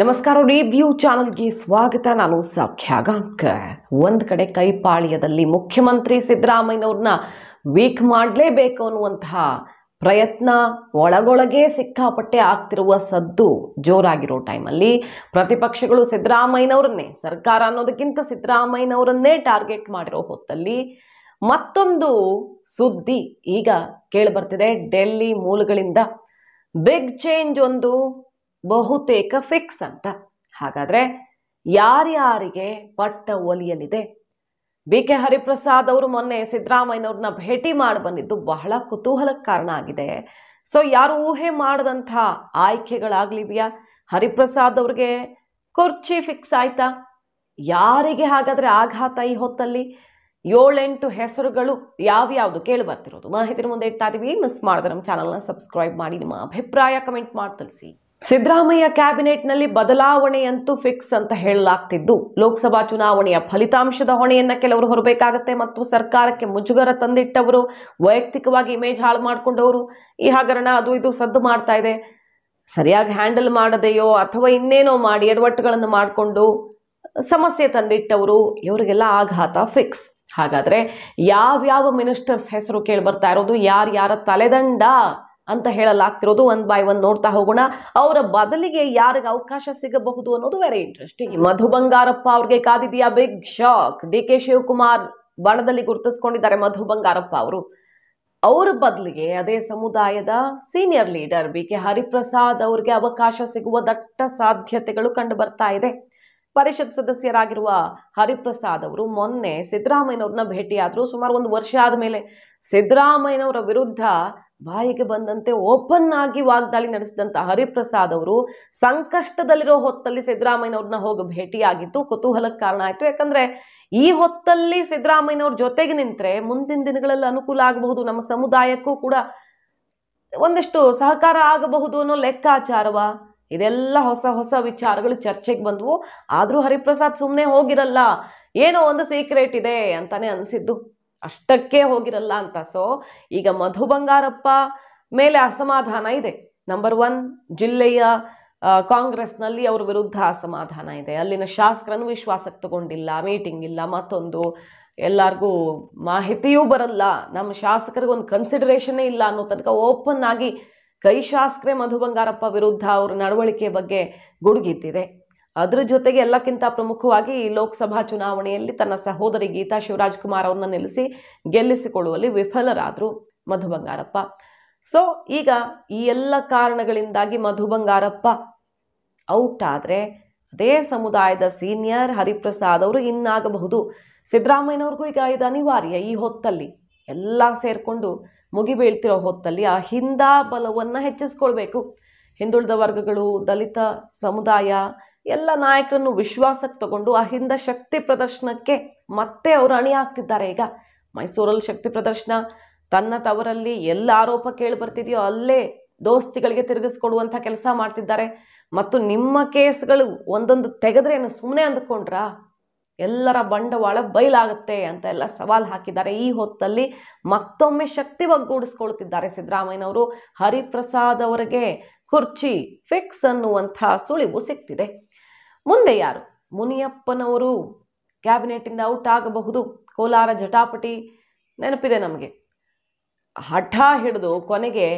ನಮಸ್ಕಾರ ರಿವ್ಯೂ ಚಾನಲ್ಗೆ ಸ್ವಾಗತ ನಾನು ಸೌಖ್ಯಾಗಾಂಕರ್ ಒಂದು ಕಡೆ ಕೈಪಾಳ್ಯದಲ್ಲಿ ಮುಖ್ಯಮಂತ್ರಿ ಸಿದ್ದರಾಮಯ್ಯನವ್ರನ್ನ ವೀಕ್ ಮಾಡಲೇಬೇಕು ಅನ್ನುವಂತಹ ಪ್ರಯತ್ನ ಒಳಗೊಳಗೆ ಸಿಕ್ಕಾಪಟ್ಟೆ ಆಗ್ತಿರುವ ಸದ್ದು ಜೋರಾಗಿರೋ ಟೈಮಲ್ಲಿ ಪ್ರತಿಪಕ್ಷಗಳು ಸಿದ್ದರಾಮಯ್ಯನವರನ್ನೇ ಸರ್ಕಾರ ಅನ್ನೋದಕ್ಕಿಂತ ಸಿದ್ದರಾಮಯ್ಯನವರನ್ನೇ ಟಾರ್ಗೆಟ್ ಮಾಡಿರೋ ಹೊತ್ತಲ್ಲಿ ಮತ್ತೊಂದು ಸುದ್ದಿ ಈಗ ಕೇಳಿಬರ್ತಿದೆ ಡೆಲ್ಲಿ ಮೂಲಗಳಿಂದ ಬಿಗ್ ಚೇಂಜ್ ಒಂದು ಬಹುತೇಕ ಫಿಕ್ಸ್ ಅಂತ ಹಾಗಾದರೆ ಯಾರ್ಯಾರಿಗೆ ಪಟ್ಟ ಒಲಿಯಲಿದೆ ಬಿ ಕೆ ಹರಿಪ್ರಸಾದ್ ಅವರು ಮೊನ್ನೆ ಸಿದ್ದರಾಮಯ್ಯನವ್ರನ್ನ ಭೇಟಿ ಮಾಡಿ ಬಂದಿದ್ದು ಬಹಳ ಕುತೂಹಲಕ್ಕೆ ಕಾರಣ ಆಗಿದೆ ಸೊ ಯಾರು ಊಹೆ ಮಾಡಿದಂಥ ಆಯ್ಕೆಗಳಾಗ್ಲಿವೆಯಾ ಹರಿಪ್ರಸಾದ್ ಅವ್ರಿಗೆ ಕುರ್ಚಿ ಫಿಕ್ಸ್ ಆಯ್ತಾ ಯಾರಿಗೆ ಹಾಗಾದರೆ ಆಘಾತ ಈ ಹೊತ್ತಲ್ಲಿ ಏಳೆಂಟು ಹೆಸರುಗಳು ಯಾವ್ಯಾವುದು ಕೇಳಿ ಬರ್ತಿರೋದು ಮಾಹಿತಿ ಮುಂದೆ ಇಡ್ತಾ ಇದ್ದೀವಿ ಮಿಸ್ ಮಾಡಿದ್ರೆ ನಮ್ಮ ಚಾನಲ್ನ ಸಬ್ಸ್ಕ್ರೈಬ್ ಮಾಡಿ ನಿಮ್ಮ ಅಭಿಪ್ರಾಯ ಕಮೆಂಟ್ ಮಾಡಿ ತಿಳಿಸಿ ಸಿದ್ದರಾಮಯ್ಯ ಕ್ಯಾಬಿನೆಟ್ನಲ್ಲಿ ಬದಲಾವಣೆಯಂತೂ ಫಿಕ್ಸ್ ಅಂತ ಹೇಳಲಾಗ್ತಿದ್ದು ಲೋಕಸಭಾ ಚುನಾವಣೆಯ ಫಲಿತಾಂಶದ ಹೊಣೆಯನ್ನ ಕೆಲವರು ಹೊರಬೇಕಾಗತ್ತೆ ಮತ್ತು ಸರ್ಕಾರಕ್ಕೆ ಮುಜುಗರ ತಂದಿಟ್ಟವರು ವೈಯಕ್ತಿಕವಾಗಿ ಇಮೇಜ್ ಹಾಳು ಮಾಡಿಕೊಂಡವರು ಈ ಹಗರಣ ಅದು ಇದು ಸದ್ದು ಮಾಡ್ತಾ ಇದೆ ಸರಿಯಾಗಿ ಹ್ಯಾಂಡಲ್ ಮಾಡದೆಯೋ ಅಥವಾ ಇನ್ನೇನೋ ಮಾಡಿ ಎಡವಟ್ಟುಗಳನ್ನು ಮಾಡಿಕೊಂಡು ಸಮಸ್ಯೆ ತಂದಿಟ್ಟವರು ಇವರಿಗೆಲ್ಲ ಆಘಾತ ಫಿಕ್ಸ್ ಹಾಗಾದರೆ ಯಾವ್ಯಾವ ಮಿನಿಸ್ಟರ್ಸ್ ಹೆಸರು ಕೇಳಿ ಬರ್ತಾ ಇರೋದು ಯಾರ್ಯಾರ ತಲೆದಂಡ ಅಂತ ಹೇಳಲಾಗ್ತಿರೋದು ಒನ್ ಬೈ ಒನ್ ನೋಡ್ತಾ ಹೋಗೋಣ ಅವರ ಬದಲಿಗೆ ಯಾರಿಗೆ ಅವಕಾಶ ಸಿಗಬಹುದು ಅನ್ನೋದು ವೆರಿ ಇಂಟ್ರೆಸ್ಟಿಂಗ್ ಮಧು ಬಂಗಾರಪ್ಪ ಅವ್ರಿಗೆ ಕಾದಿದೆಯಾ big shock D K Shivakumar ಬಣದಲ್ಲಿ ಗುರುತಿಸ್ಕೊಂಡಿದ್ದಾರೆ ಮಧು ಬಂಗಾರಪ್ಪ ಅವರು ಅವರ ಬದಲಿಗೆ ಅದೇ ಸಮುದಾಯದ senior leader B K Hariprasad ಅವ್ರಿಗೆ ಅವಕಾಶ ಸಿಗುವ ದಟ್ಟ ಸಾಧ್ಯತೆಗಳು ಕಂಡು ಬರ್ತಾ ಇದೆ ಪರಿಷತ್ ಸದಸ್ಯರಾಗಿರುವ ಹರಿಪ್ರಸಾದ್ ಅವರು ಮೊನ್ನೆ ಸಿದ್ದರಾಮಯ್ಯನವ್ರನ್ನ ಭೇಟಿಯಾದರು ಸುಮಾರು ಒಂದು ವರ್ಷ ಆದಮೇಲೆ ಸಿದ್ದರಾಮಯ್ಯನವರ ವಿರುದ್ಧ ಬಾಯಿಗೆ ಬಂದಂತೆ ಓಪನ್ ಆಗಿ ವಾಗ್ದಾಳಿ ನಡೆಸಿದಂಥ ಹರಿಪ್ರಸಾದ್ ಅವರು ಸಂಕಷ್ಟದಲ್ಲಿರೋ ಹೊತ್ತಲ್ಲಿ ಸಿದ್ದರಾಮಯ್ಯನವ್ರನ್ನ ಹೋಗಿ ಭೇಟಿಯಾಗಿತ್ತು ಕುತೂಹಲಕ್ಕೆ ಕಾರಣ ಆಯಿತು ಯಾಕಂದರೆ ಈ ಹೊತ್ತಲ್ಲಿ ಸಿದ್ದರಾಮಯ್ಯನವ್ರ ಜೊತೆಗೆ ನಿಂತರೆ ಮುಂದಿನ ದಿನಗಳಲ್ಲಿ ಅನುಕೂಲ ಆಗಬಹುದು ನಮ್ಮ ಸಮುದಾಯಕ್ಕೂ ಕೂಡ ಒಂದಿಷ್ಟು ಸಹಕಾರ ಆಗಬಹುದು ಅನ್ನೋ ಲೆಕ್ಕಾಚಾರವ ಇದೆಲ್ಲ ಹೊಸ ಹೊಸ ವಿಚಾರಗಳು ಚರ್ಚೆಗೆ ಬಂದವು ಆದರೂ ಹರಿಪ್ರಸಾದ್ ಸುಮ್ಮನೆ ಹೋಗಿರಲ್ಲ ಏನೋ ಒಂದು ಸೀಕ್ರೆಟ್ ಇದೆ ಅಂತಾನೆ ಅನಿಸಿದ್ದು ಅಷ್ಟಕ್ಕೇ ಹೋಗಿರಲ್ಲ ಅಂತ ಸೊ ಈಗ ಮಧು ಬಂಗಾರಪ್ಪ ಮೇಲೆ ಅಸಮಾಧಾನ ಇದೆ ನಂಬರ್ ಒನ್ ಜಿಲ್ಲೆಯ ಕಾಂಗ್ರೆಸ್ನಲ್ಲಿ ಅವ್ರ ವಿರುದ್ಧ ಅಸಮಾಧಾನ ಇದೆ ಅಲ್ಲಿನ ಶಾಸಕರನ್ನು ವಿಶ್ವಾಸಕ್ಕೆ ತಗೊಂಡಿಲ್ಲ ಮೀಟಿಂಗ್ ಇಲ್ಲ ಮತ್ತೊಂದು ಎಲ್ಲರಿಗೂ ಮಾಹಿತಿಯೂ ಬರಲ್ಲ ನಮ್ಮ ಶಾಸಕರಿಗೊಂದು ಕನ್ಸಿಡರೇಷನ್ನೇ ಇಲ್ಲ ಅನ್ನೋ ತನಕ ಓಪನ್ ಆಗಿ ಕೈ ಶಾಸಕರೇ ಮಧು ಬಂಗಾರಪ್ಪ ವಿರುದ್ಧ ಅವ್ರ ನಡವಳಿಕೆ ಬಗ್ಗೆ ಗುಡುಗಿದ್ದಿದೆ ಅದರ ಜೊತೆಗೆ ಎಲ್ಲಕ್ಕಿಂತ ಪ್ರಮುಖವಾಗಿ ಈ ಲೋಕಸಭಾ ಚುನಾವಣೆಯಲ್ಲಿ ತನ್ನ ಸಹೋದರಿ ಗೀತಾ ಶಿವರಾಜ್ ಕುಮಾರ್ ಅವ್ರನ್ನ ನಿಲ್ಲಿಸಿ ಗೆಲ್ಲಿಸಿಕೊಳ್ಳುವಲ್ಲಿ ವಿಫಲರಾದರು ಮಧು ಬಂಗಾರಪ್ಪ ಸೊ ಈಗ ಈ ಎಲ್ಲ ಕಾರಣಗಳಿಂದಾಗಿ ಮಧು ಬಂಗಾರಪ್ಪ ಔಟ್ ಆದರೆ ಅದೇ ಸಮುದಾಯದ ಸೀನಿಯರ್ ಹರಿಪ್ರಸಾದ್ ಅವರು ಇನ್ನಾಗಬಹುದು ಸಿದ್ದರಾಮಯ್ಯನವ್ರಿಗೂ ಈಗ ಇದು ಅನಿವಾರ್ಯ ಈ ಹೊತ್ತಲ್ಲಿ ಎಲ್ಲ ಸೇರಿಕೊಂಡು ಮುಗಿಬೀಳ್ತಿರೋ ಹೊತ್ತಲ್ಲಿ ಆ ಹಿಂದಾ ಬಲವನ್ನು ಹೆಚ್ಚಿಸ್ಕೊಳ್ಬೇಕು ಹಿಂದುಳಿದ ವರ್ಗಗಳು ದಲಿತ ಸಮುದಾಯ ಎಲ್ಲ ನಾಯಕರನ್ನು ವಿಶ್ವಾಸಕ್ಕೆ ತಗೊಂಡು ಅಹಿಂದ ಶಕ್ತಿ ಪ್ರದರ್ಶನಕ್ಕೆ ಮತ್ತೆ ಅವರು ಅಣಿ ಹಾಕ್ತಿದ್ದಾರೆ ಈಗ ಮೈಸೂರಲ್ಲಿ ಶಕ್ತಿ ಪ್ರದರ್ಶನ ತನ್ನ ತವರಲ್ಲಿ ಎಲ್ಲ ಆರೋಪ ಕೇಳಿ ಬರ್ತಿದೆಯೋ ಅಲ್ಲೇ ದೋಸ್ತಿಗಳಿಗೆ ತಿರುಗಿಸ್ಕೊಡುವಂಥ ಕೆಲಸ ಮಾಡ್ತಿದ್ದಾರೆ ಮತ್ತು ನಿಮ್ಮ ಕೇಸ್ಗಳು ಒಂದೊಂದು ಏನು ಸುಮ್ಮನೆ ಅಂದ್ಕೊಂಡ್ರಾ ಎಲ್ಲರ ಬಂಡವಾಳ ಬಯಲಾಗುತ್ತೆ ಅಂತ ಎಲ್ಲ ಸವಾಲು ಹಾಕಿದ್ದಾರೆ ಈ ಹೊತ್ತಲ್ಲಿ ಮತ್ತೊಮ್ಮೆ ಶಕ್ತಿ ಒಗ್ಗೂಡಿಸ್ಕೊಳ್ತಿದ್ದಾರೆ ಸಿದ್ದರಾಮಯ್ಯನವರು ಹರಿಪ್ರಸಾದ್ ಅವರಿಗೆ ಕುರ್ಚಿ ಫಿಕ್ಸ್ ಅನ್ನುವಂಥ ಸುಳಿವು ಸಿಕ್ತಿದೆ ಮುಂದೆ ಯಾರು ಮುನಿಯಪ್ಪನವರು ಕ್ಯಾಬಿನೆಟಿಂದ ಔಟ್ ಆಗಬಹುದು ಕೋಲಾರ ಜಟಾಪಟಿ ನೆನಪಿದೆ ನಮಗೆ ಹಠ ಹಿಡಿದು ಕೊನೆಗೆ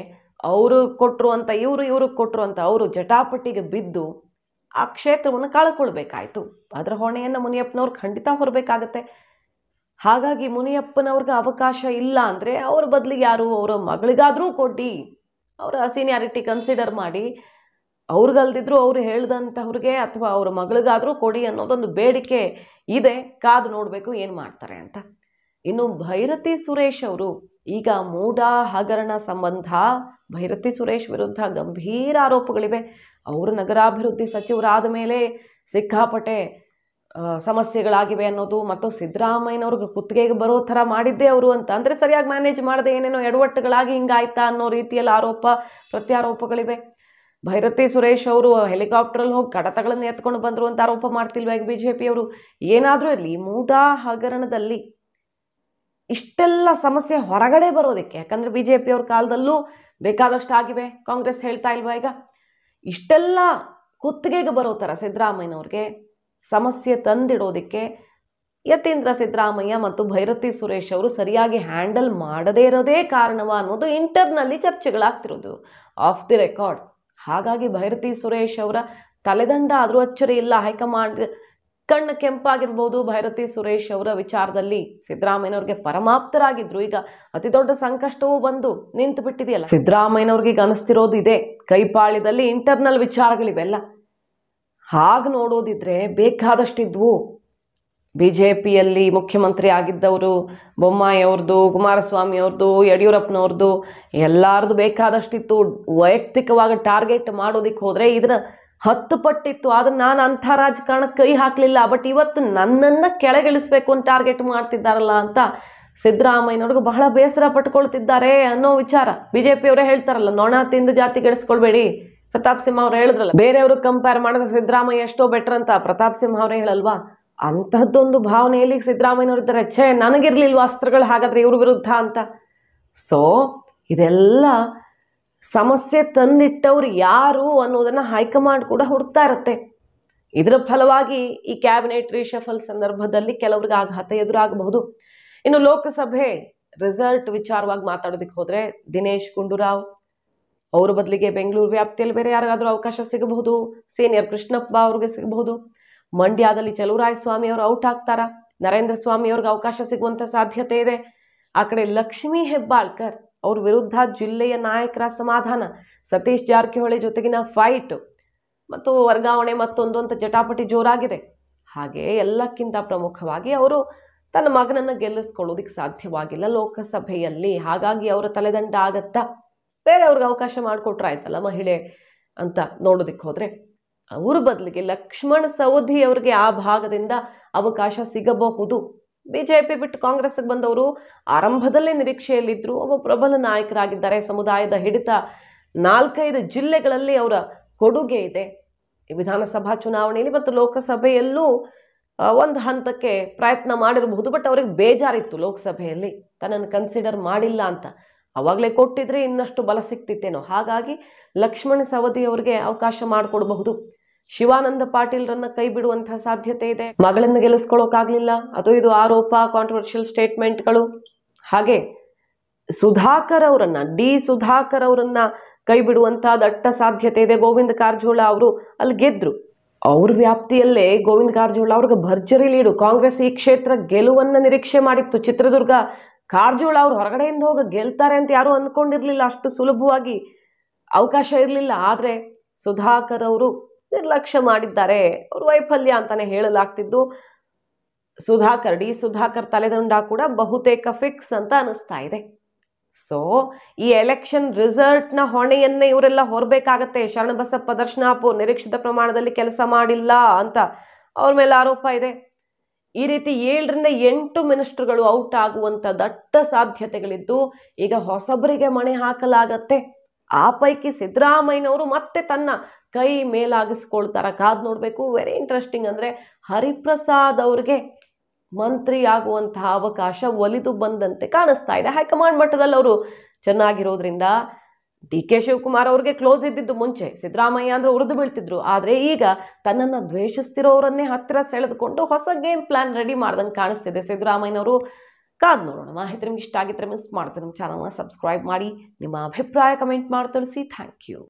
ಅವರು ಕೊಟ್ಟರು ಅಂತ ಇವರು ಇವ್ರಿಗೆ ಕೊಟ್ಟರು ಅಂತ ಅವರು ಜಟಾಪಟಿಗೆ ಬಿದ್ದು ಆ ಕ್ಷೇತ್ರವನ್ನು ಕಳ್ಕೊಳ್ಬೇಕಾಯಿತು ಅದರ ಹೊಣೆಯನ್ನು ಮುನಿಯಪ್ಪನವ್ರು ಖಂಡಿತ ಹೊರಬೇಕಾಗತ್ತೆ ಹಾಗಾಗಿ ಮುನಿಯಪ್ಪನವ್ರಿಗೆ ಅವಕಾಶ ಇಲ್ಲ ಅಂದರೆ ಅವ್ರ ಬದಲಿಗೆ ಯಾರು ಅವರ ಮಗಳಿಗಾದರೂ ಕೊಡಿ ಅವರ ಸೀನಿಯಾರಿಟಿ ಕನ್ಸಿಡರ್ ಮಾಡಿ ಅವ್ರಿಗಲ್ದಿದ್ರು ಅವ್ರು ಹೇಳ್ದಂಥವ್ರಿಗೆ ಅಥವಾ ಅವ್ರ ಮಗಳಿಗಾದರೂ ಕೊಡಿ ಅನ್ನೋದೊಂದು ಬೇಡಿಕೆ ಇದೆ ಕಾದು ನೋಡಬೇಕು ಏನು ಮಾಡ್ತಾರೆ ಅಂತ ಇನ್ನು ಭೈರತಿ ಸುರೇಶ್ ಅವರು ಈಗ ಮೂಢ ಹಗರಣ ಸಂಬಂಧ ಭೈರತಿ ಸುರೇಶ್ ವಿರುದ್ಧ ಗಂಭೀರ ಆರೋಪಗಳಿವೆ ಅವರು ನಗರಾಭಿವೃದ್ಧಿ ಸಚಿವರಾದ ಮೇಲೆ ಸಿಕ್ಕಾಪಟ್ಟೆ ಸಮಸ್ಯೆಗಳಾಗಿವೆ ಅನ್ನೋದು ಮತ್ತು ಸಿದ್ದರಾಮಯ್ಯನವ್ರಿಗೆ ಕುತ್ತಿಗೆಗೆ ಬರೋ ಥರ ಮಾಡಿದ್ದೇ ಅವರು ಅಂತ ಅಂದರೆ ಸರಿಯಾಗಿ ಮ್ಯಾನೇಜ್ ಮಾಡದೆ ಏನೇನೋ ಎಡವಟ್ಟುಗಳಾಗಿ ಹಿಂಗಾಯ್ತಾ ಅನ್ನೋ ರೀತಿಯಲ್ಲಿ ಆರೋಪ ಪ್ರತ್ಯಾರೋಪಗಳಿವೆ ಭೈರತಿ ಸುರೇಶ್ ಅವರು ಹೆಲಿಕಾಪ್ಟ್ರಲ್ಲಿ ಹೋಗಿ ಕಡತಗಳನ್ನು ಎತ್ಕೊಂಡು ಬಂದರು ಅಂತ ಆರೋಪ ಮಾಡ್ತಿಲ್ವ ಈಗ ಬಿ ಜೆ ಪಿಯವರು ಏನಾದರೂ ಇರಲಿ ಮೂಟಾ ಹಗರಣದಲ್ಲಿ ಇಷ್ಟೆಲ್ಲ ಸಮಸ್ಯೆ ಹೊರಗಡೆ ಬರೋದಕ್ಕೆ ಯಾಕಂದರೆ ಬಿ ಜೆ ಪಿಯವ್ರ ಕಾಲದಲ್ಲೂ ಬೇಕಾದಷ್ಟು ಆಗಿವೆ ಕಾಂಗ್ರೆಸ್ ಹೇಳ್ತಾ ಇಲ್ವಾ ಈಗ ಇಷ್ಟೆಲ್ಲ ಕುತ್ತಿಗೆಗೆ ಬರೋ ಥರ ಸಿದ್ದರಾಮಯ್ಯನವ್ರಿಗೆ ಸಮಸ್ಯೆ ತಂದಿಡೋದಕ್ಕೆ ಯತೀಂದ್ರ ಸಿದ್ದರಾಮಯ್ಯ ಮತ್ತು ಭೈರತಿ ಸುರೇಶ್ ಅವರು ಸರಿಯಾಗಿ ಹ್ಯಾಂಡಲ್ ಮಾಡದೇ ಇರೋದೇ ಕಾರಣವ ಅನ್ನೋದು ಇಂಟರ್ನಲ್ಲಿ ಚರ್ಚೆಗಳಾಗ್ತಿರೋದು ಆಫ್ ದಿ ರೆಕಾರ್ಡ್ ಹಾಗಾಗಿ ಭೈರತಿ ಸುರೇಶ್ ಅವರ ತಲೆದಂಡ ಆದರೂ ಅಚ್ಚರಿ ಇಲ್ಲ ಹೈಕಮಾಂಡ್ ಕಣ್ಣು ಕೆಂಪಾಗಿರ್ಬೋದು ಭೈರತಿ ಸುರೇಶ್ ಅವರ ವಿಚಾರದಲ್ಲಿ ಸಿದ್ದರಾಮಯ್ಯನವ್ರಿಗೆ ಪರಮಾಪ್ತರಾಗಿದ್ರು ಈಗ ಅತಿ ದೊಡ್ಡ ಸಂಕಷ್ಟವೂ ಬಂದು ನಿಂತು ಬಿಟ್ಟಿದೆಯಲ್ಲ ಸಿದ್ದರಾಮಯ್ಯನವ್ರಿಗೆ ಅನಿಸ್ತಿರೋದು ಇದೆ ಕೈಪಾಳ್ಯದಲ್ಲಿ ಇಂಟರ್ನಲ್ ವಿಚಾರಗಳಿವೆಲ್ಲ ಹಾಗೆ ನೋಡೋದಿದ್ರೆ ಬೇಕಾದಷ್ಟಿದ್ವು ಬಿ ಜೆ ಪಿಯಲ್ಲಿ ಮುಖ್ಯಮಂತ್ರಿ ಆಗಿದ್ದವರು ಬೊಮ್ಮಾಯಿ ಅವ್ರದ್ದು ಕುಮಾರಸ್ವಾಮಿ ಅವ್ರದ್ದು ಯಡಿಯೂರಪ್ಪನವ್ರದ್ದು ಎಲ್ಲರದ್ದು ಬೇಕಾದಷ್ಟಿತ್ತು ವೈಯಕ್ತಿಕವಾಗಿ ಟಾರ್ಗೆಟ್ ಮಾಡೋದಕ್ಕೆ ಹೋದರೆ ಇದನ್ನ ಹತ್ತು ಪಟ್ಟಿತ್ತು ಆದರೆ ನಾನು ಅಂಥ ರಾಜಕಾರಣಕ್ಕೆ ಕೈ ಹಾಕಲಿಲ್ಲ ಬಟ್ ಇವತ್ತು ನನ್ನನ್ನು ಕೆಳಗಿಳಿಸ್ಬೇಕು ಅಂತ ಟಾರ್ಗೆಟ್ ಮಾಡ್ತಿದ್ದಾರಲ್ಲ ಅಂತ ಸಿದ್ದರಾಮಯ್ಯನವ್ರಿಗೂ ಬಹಳ ಬೇಸರ ಪಟ್ಕೊಳ್ತಿದ್ದಾರೆ ಅನ್ನೋ ವಿಚಾರ ಬಿ ಜೆ ಪಿಯವರೇ ಹೇಳ್ತಾರಲ್ಲ ನೊಣ ತಿಂದು ಜಾತಿ ಗೆಡಿಸ್ಕೊಳ್ಬೇಡಿ ಪ್ರತಾಪ್ ಸಿಂಹ ಅವ್ರು ಹೇಳಿದ್ರಲ್ಲ ಬೇರೆಯವ್ರಿಗೆ ಕಂಪೇರ್ ಮಾಡಿದ್ರೆ ಸಿದ್ದರಾಮಯ್ಯ ಎಷ್ಟೋ ಬೆಟ್ರ್ ಅಂತ ಪ್ರತಾಪ್ ಸಿಂಹ ಅವರೇ ಹೇಳಲ್ವಾ ಅಂಥದ್ದೊಂದು ಭಾವನೆಯಲ್ಲಿ ಸಿದ್ದರಾಮಯ್ಯವರು ಇದ್ದಾರೆ ಛೇ ನನಗಿರಲಿಲ್ವ ಅಸ್ತ್ರಗಳು ಹಾಗಾದರೆ ಇವ್ರ ವಿರುದ್ಧ ಅಂತ ಸೊ ಇದೆಲ್ಲ ಸಮಸ್ಯೆ ತಂದಿಟ್ಟವ್ರು ಯಾರು ಅನ್ನೋದನ್ನು ಹೈಕಮಾಂಡ್ ಕೂಡ ಹುಡುಕ್ತಾ ಇರುತ್ತೆ ಇದರ ಫಲವಾಗಿ ಈ ಕ್ಯಾಬಿನೆಟ್ ರೀಶಫಲ್ ಸಂದರ್ಭದಲ್ಲಿ ಕೆಲವ್ರಿಗೆ ಆಘಾತ ಎದುರಾಗಬಹುದು ಇನ್ನು ಲೋಕಸಭೆ ರಿಸಲ್ಟ್ ವಿಚಾರವಾಗಿ ಮಾತಾಡೋದಕ್ಕೆ ಹೋದರೆ ದಿನೇಶ್ ಗುಂಡೂರಾವ್ ಅವರ ಬದಲಿಗೆ ಬೆಂಗಳೂರು ವ್ಯಾಪ್ತಿಯಲ್ಲಿ ಬೇರೆ ಯಾರಿಗಾದರೂ ಅವಕಾಶ ಸಿಗಬಹುದು ಸೀನಿಯರ್ ಕೃಷ್ಣಪ್ಪ ಅವ್ರಿಗೆ ಸಿಗಬಹುದು ಮಂಡ್ಯದಲ್ಲಿ ಚಲುವರಾಯ ಸ್ವಾಮಿ ಔಟ್ ಆಗ್ತಾರ ನರೇಂದ್ರ ಸ್ವಾಮಿ ಅವ್ರಿಗೆ ಅವಕಾಶ ಸಿಗುವಂಥ ಸಾಧ್ಯತೆ ಇದೆ ಆ ಕಡೆ ಲಕ್ಷ್ಮೀ ಹೆಬ್ಬಾಳ್ಕರ್ ಅವ್ರ ವಿರುದ್ಧ ಜಿಲ್ಲೆಯ ನಾಯಕರ ಸಮಾಧಾನ ಸತೀಶ್ ಜಾರಕಿಹೊಳಿ ಜೊತೆಗಿನ ಫೈಟ್ ಮತ್ತು ವರ್ಗಾವಣೆ ಮತ್ತೊಂದು ಅಂತ ಜಟಾಪಟಿ ಜೋರಾಗಿದೆ ಹಾಗೆ ಎಲ್ಲಕ್ಕಿಂತ ಪ್ರಮುಖವಾಗಿ ಅವರು ತನ್ನ ಮಗನನ್ನು ಗೆಲ್ಲಿಸ್ಕೊಳ್ಳೋದಿಕ್ಕೆ ಸಾಧ್ಯವಾಗಿಲ್ಲ ಲೋಕಸಭೆಯಲ್ಲಿ ಹಾಗಾಗಿ ಅವರ ತಲೆದಂಡ ಆಗತ್ತಾ ಬೇರೆ ಅವ್ರಿಗೆ ಅವಕಾಶ ಮಾಡಿಕೊಟ್ರಾಯ್ತಲ್ಲ ಮಹಿಳೆ ಅಂತ ನೋಡೋದಕ್ಕೆ ಹೋದರೆ ಅವ್ರ ಬದಲಿಗೆ ಲಕ್ಷ್ಮಣ ಸವದಿ ಅವ್ರಿಗೆ ಆ ಭಾಗದಿಂದ ಅವಕಾಶ ಸಿಗಬಹುದು ಬಿ ಜೆ ಪಿ ಬಿಟ್ಟು ಕಾಂಗ್ರೆಸ್ಗೆ ಬಂದವರು ಆರಂಭದಲ್ಲೇ ನಿರೀಕ್ಷೆಯಲ್ಲಿದ್ದರು ಒಬ್ಬ ಪ್ರಬಲ ನಾಯಕರಾಗಿದ್ದಾರೆ ಸಮುದಾಯದ ಹಿಡಿತ ನಾಲ್ಕೈದು ಜಿಲ್ಲೆಗಳಲ್ಲಿ ಅವರ ಕೊಡುಗೆ ಇದೆ ವಿಧಾನಸಭಾ ಚುನಾವಣೆಯಲ್ಲಿ ಮತ್ತು ಲೋಕಸಭೆಯಲ್ಲೂ ಒಂದು ಹಂತಕ್ಕೆ ಪ್ರಯತ್ನ ಮಾಡಿರಬಹುದು ಬಟ್ ಅವ್ರಿಗೆ ಬೇಜಾರಿತ್ತು ಲೋಕಸಭೆಯಲ್ಲಿ ತನ್ನನ್ನು ಕನ್ಸಿಡರ್ ಮಾಡಿಲ್ಲ ಅಂತ ಅವಾಗಲೇ ಕೊಟ್ಟಿದ್ರೆ ಇನ್ನಷ್ಟು ಬಲ ಸಿಕ್ತಿತ್ತೇನೋ ಹಾಗಾಗಿ ಲಕ್ಷ್ಮಣ ಸವದಿ ಅವರಿಗೆ ಅವಕಾಶ ಮಾಡಿಕೊಡಬಹುದು ಶಿವಾನಂದ ಪಾಟೀಲ್ರನ್ನ ಕೈ ಬಿಡುವಂತಹ ಸಾಧ್ಯತೆ ಇದೆ ಮಗಳನ್ನ ಗೆಲ್ಲಿಸ್ಕೊಳ್ಳೋಕ್ಕಾಗಲಿಲ್ಲ ಅದು ಇದು ಆರೋಪ ಕಾಂಟ್ರವರ್ಷಿಯಲ್ ಸ್ಟೇಟ್ಮೆಂಟ್ಗಳು ಹಾಗೆ ಸುಧಾಕರ್ ಅವರನ್ನ ಡಿ ಸುಧಾಕರ್ ಅವರನ್ನ ಕೈ ಬಿಡುವಂತಹ ದಟ್ಟ ಸಾಧ್ಯತೆ ಇದೆ ಗೋವಿಂದ ಕಾರಜೋಳ ಅವರು ಅಲ್ಲಿ ಗೆದ್ರು ಅವ್ರ ವ್ಯಾಪ್ತಿಯಲ್ಲೇ ಗೋವಿಂದ ಕಾರಜೋಳ ಅವ್ರಿಗೆ ಭರ್ಜರಿ ಲೀಡು ಕಾಂಗ್ರೆಸ್ ಈ ಕ್ಷೇತ್ರ ಗೆಲುವನ್ನು ನಿರೀಕ್ಷೆ ಮಾಡಿತ್ತು ಚಿತ್ರದುರ್ಗ ಕಾರಜೋಳ ಅವ್ರು ಹೊರಗಡೆಯಿಂದ ಹೋಗಿ ಗೆಲ್ತಾರೆ ಅಂತ ಯಾರೂ ಅಂದ್ಕೊಂಡಿರಲಿಲ್ಲ ಅಷ್ಟು ಸುಲಭವಾಗಿ ಅವಕಾಶ ಇರಲಿಲ್ಲ ಆದರೆ ಸುಧಾಕರ್ ಅವರು ನಿರ್ಲಕ್ಷ್ಯ ಮಾಡಿದ್ದಾರೆ ಅವ್ರ ವೈಫಲ್ಯ ಅಂತಲೇ ಹೇಳಲಾಗ್ತಿದ್ದು ಸುಧಾಕರ್ ಡಿ ಸುಧಾಕರ್ ತಲೆದಂಡ ಕೂಡ ಬಹುತೇಕ ಫಿಕ್ಸ್ ಅಂತ ಅನಿಸ್ತಾ ಇದೆ ಸೊ ಈ ಎಲೆಕ್ಷನ್ ರಿಸಲ್ಟ್ನ ಹೊಣೆಯನ್ನೇ ಇವರೆಲ್ಲ ಹೊರಬೇಕಾಗತ್ತೆ ಶರಣಬಸಪ್ಪ ದರ್ಶನಾಪು ನಿರೀಕ್ಷಿತ ಪ್ರಮಾಣದಲ್ಲಿ ಕೆಲಸ ಮಾಡಿಲ್ಲ ಅಂತ ಅವ್ರ ಮೇಲೆ ಆರೋಪ ಇದೆ ಈ ರೀತಿ ಏಳರಿಂದ ಎಂಟು ಮಿನಿಸ್ಟರ್ಗಳು ಔಟ್ ಆಗುವಂಥ ದಟ್ಟ ಸಾಧ್ಯತೆಗಳಿದ್ದು ಈಗ ಹೊಸಬರಿಗೆ ಮಣೆ ಹಾಕಲಾಗತ್ತೆ ಆ ಪೈಕಿ ಸಿದ್ದರಾಮಯ್ಯನವರು ಮತ್ತೆ ತನ್ನ ಕೈ ಮೇಲಾಗಿಸ್ಕೊಳ್ತಾರೆ ಕಾದು ನೋಡಬೇಕು ವೆರಿ ಇಂಟ್ರೆಸ್ಟಿಂಗ್ ಅಂದರೆ ಹರಿಪ್ರಸಾದ್ ಅವ್ರಿಗೆ ಮಂತ್ರಿ ಆಗುವಂತಹ ಅವಕಾಶ ಒಲಿದು ಬಂದಂತೆ ಕಾಣಿಸ್ತಾ ಇದೆ ಹೈಕಮಾಂಡ್ ಮಟ್ಟದಲ್ಲಿ ಅವರು ಚೆನ್ನಾಗಿರೋದ್ರಿಂದ ಡಿ ಕೆ ಶಿವಕುಮಾರ್ ಅವ್ರಿಗೆ ಕ್ಲೋಸ್ ಇದ್ದಿದ್ದು ಮುಂಚೆ ಸಿದ್ದರಾಮಯ್ಯ ಅಂದರೆ ಉರಿದು ಬೀಳ್ತಿದ್ರು ಆದರೆ ಈಗ ತನ್ನನ್ನು ದ್ವೇಷಿಸ್ತಿರೋರನ್ನೇ ಹತ್ತಿರ ಸೆಳೆದುಕೊಂಡು ಹೊಸ ಗೇಮ್ ಪ್ಲ್ಯಾನ್ ರೆಡಿ ಮಾಡ್ದಂಗೆ ಕಾಣಿಸ್ತಿದೆ ಸಿದ್ದರಾಮಯ್ಯನವರು ಕಾದ್ ನೋಡೋಣ ಮಾಹಿತಿ ನಿಮ್ಗೆ ಇಷ್ಟ ಆಗಿದ್ರೆ ಮಿಸ್ ಮಾಡ್ತೀನಿ ನಮ್ಮ ಚಾನಲ್ನ ಸಬ್ಸ್ಕ್ರೈಬ್ ಮಾಡಿ ನಿಮ್ಮ ಅಭಿಪ್ರಾಯ ಕಮೆಂಟ್ ಮಾಡಿ ತಿಳಿಸಿ ಥ್ಯಾಂಕ್ ಯು